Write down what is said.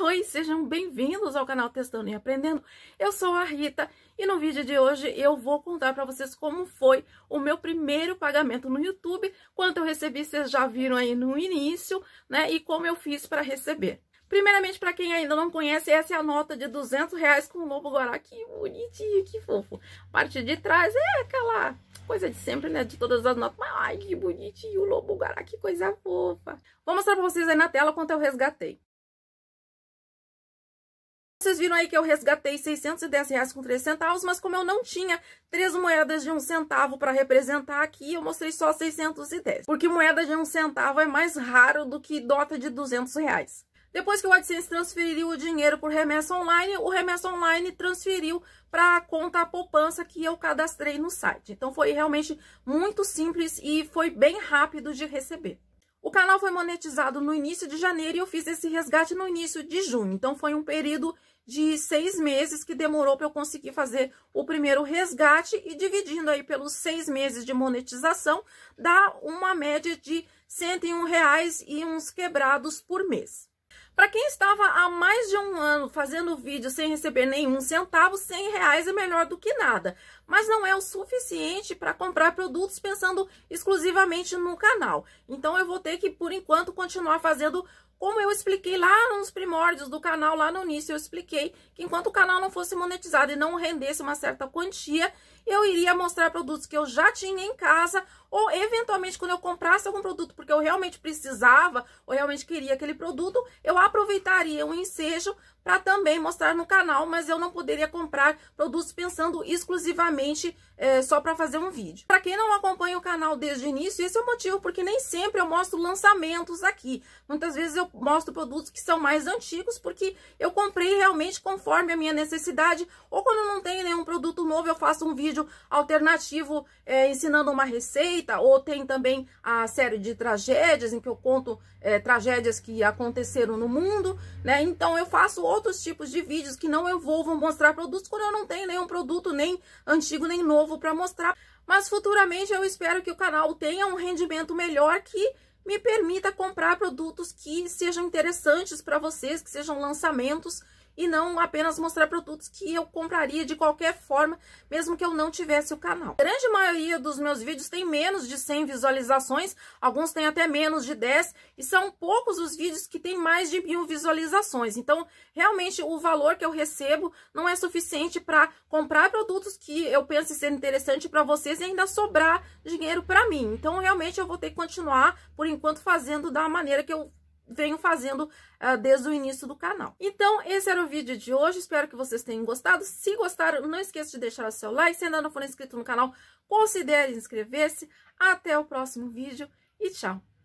Oi, sejam bem-vindos ao canal Testando e Aprendendo. Eu sou a Rita e no vídeo de hoje eu vou contar para vocês como foi o meu primeiro pagamento no YouTube, quanto eu recebi, vocês já viram aí no início, né, e como eu fiz para receber. Primeiramente, para quem ainda não conhece, essa é a nota de 200 reais com o Lobo Guará, que bonitinho, que fofo. Parte de trás é aquela coisa de sempre, né? De todas as notas. Mas, ai, que bonitinho, o lobo guará, que coisa fofa. Vou mostrar para vocês aí na tela quanto eu resgatei. Vocês viram aí que eu resgatei 610 reais com 3 centavos, mas como eu não tinha três moedas de um centavo para representar aqui, eu mostrei só 610. Porque moeda de um centavo é mais raro do que dota de 200 reais. Depois que o AdSense transferiu o dinheiro por remessa online, o remessa online transferiu para a conta poupança que eu cadastrei no site. Então foi realmente muito simples e foi bem rápido de receber. O canal foi monetizado no início de janeiro e eu fiz esse resgate no início de junho. Então, foi um período de seis meses que demorou para eu conseguir fazer o primeiro resgate e dividindo aí pelos seis meses de monetização, dá uma média de R$ 101 reais e uns quebrados por mês. Para quem estava há mais de um ano fazendo vídeo sem receber nenhum centavo, 100 reais é melhor do que nada. Mas não é o suficiente para comprar produtos pensando exclusivamente no canal. Então eu vou ter que, por enquanto, continuar fazendo como eu expliquei lá nos primórdios do canal, lá no início, eu expliquei que enquanto o canal não fosse monetizado e não rendesse uma certa quantia, eu iria mostrar produtos que eu já tinha em casa ou, eventualmente, quando eu comprasse algum produto porque eu realmente precisava ou realmente queria aquele produto, eu aproveitaria o um ensejo para também mostrar no canal, mas eu não poderia comprar produtos pensando exclusivamente é, só para fazer um vídeo. Para quem não acompanha o canal desde o início, esse é o motivo, porque nem sempre eu mostro lançamentos aqui. Muitas vezes eu mostro produtos que são mais antigos, porque eu comprei realmente conforme a minha necessidade, ou quando não tem nenhum produto novo eu faço um vídeo alternativo é, ensinando uma receita, ou tem também a série de tragédias, em que eu conto é, tragédias que aconteceram no mundo, né? Então eu faço outros tipos de vídeos que não envolvam mostrar produtos, quando eu não tenho nenhum produto nem antigo nem novo para mostrar. Mas futuramente eu espero que o canal tenha um rendimento melhor que me permita comprar produtos que sejam interessantes para vocês, que sejam lançamentos e não apenas mostrar produtos que eu compraria de qualquer forma, mesmo que eu não tivesse o canal. A grande maioria dos meus vídeos tem menos de 100 visualizações, alguns têm até menos de 10, e são poucos os vídeos que têm mais de mil visualizações. Então, realmente, o valor que eu recebo não é suficiente para comprar produtos que eu penso ser interessante para vocês e ainda sobrar dinheiro para mim. Então, realmente, eu vou ter que continuar, por enquanto, fazendo da maneira que eu venho fazendo uh, desde o início do canal. Então, esse era o vídeo de hoje, espero que vocês tenham gostado. Se gostaram, não esqueça de deixar o seu like. Se ainda não for inscrito no canal, considere inscrever-se. Até o próximo vídeo e tchau!